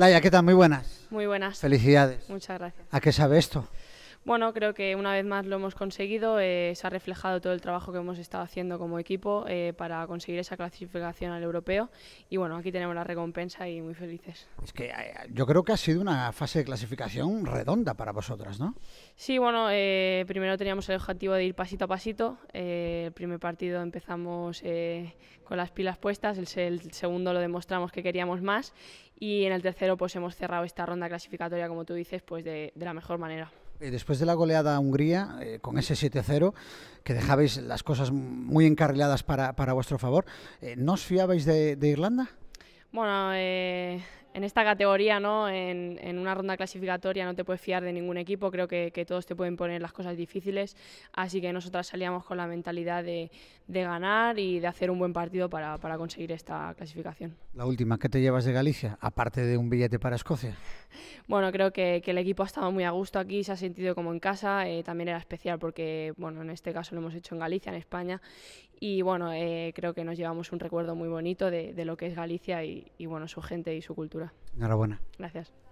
Laia, ¿qué tal? Muy buenas. Muy buenas. Felicidades. Muchas gracias. ¿A qué sabe esto? Bueno, creo que una vez más lo hemos conseguido, eh, se ha reflejado todo el trabajo que hemos estado haciendo como equipo eh, para conseguir esa clasificación al europeo y bueno, aquí tenemos la recompensa y muy felices. Es que eh, yo creo que ha sido una fase de clasificación redonda para vosotras, ¿no? Sí, bueno, primero teníamos el objetivo de ir pasito a pasito, el primer partido empezamos con las pilas puestas, el, segundo lo demostramos que queríamos más y en el tercero pues hemos cerrado esta ronda clasificatoria, como tú dices, pues de la mejor manera. Eh, después de la goleada a Hungría, eh, con ese 7-0, que dejabais las cosas muy encarriladas para, para vuestro favor, eh, ¿no os fiabais de, de Irlanda? Bueno, eh, en esta categoría, ¿no? En, una ronda clasificatoria no te puedes fiar de ningún equipo, creo que, todos te pueden poner las cosas difíciles, así que nosotras salíamos con la mentalidad de, ganar y de hacer un buen partido para, conseguir esta clasificación. La última, ¿qué te llevas de Galicia, aparte de un billete para Escocia? Bueno, creo que, el equipo ha estado muy a gusto aquí, se ha sentido como en casa, eh, también era especial porque, bueno, en este caso lo hemos hecho en Galicia, en España, y bueno, eh, creo que nos llevamos un recuerdo muy bonito de, lo que es Galicia y, y, bueno, su gente y su cultura. Enhorabuena. Gracias.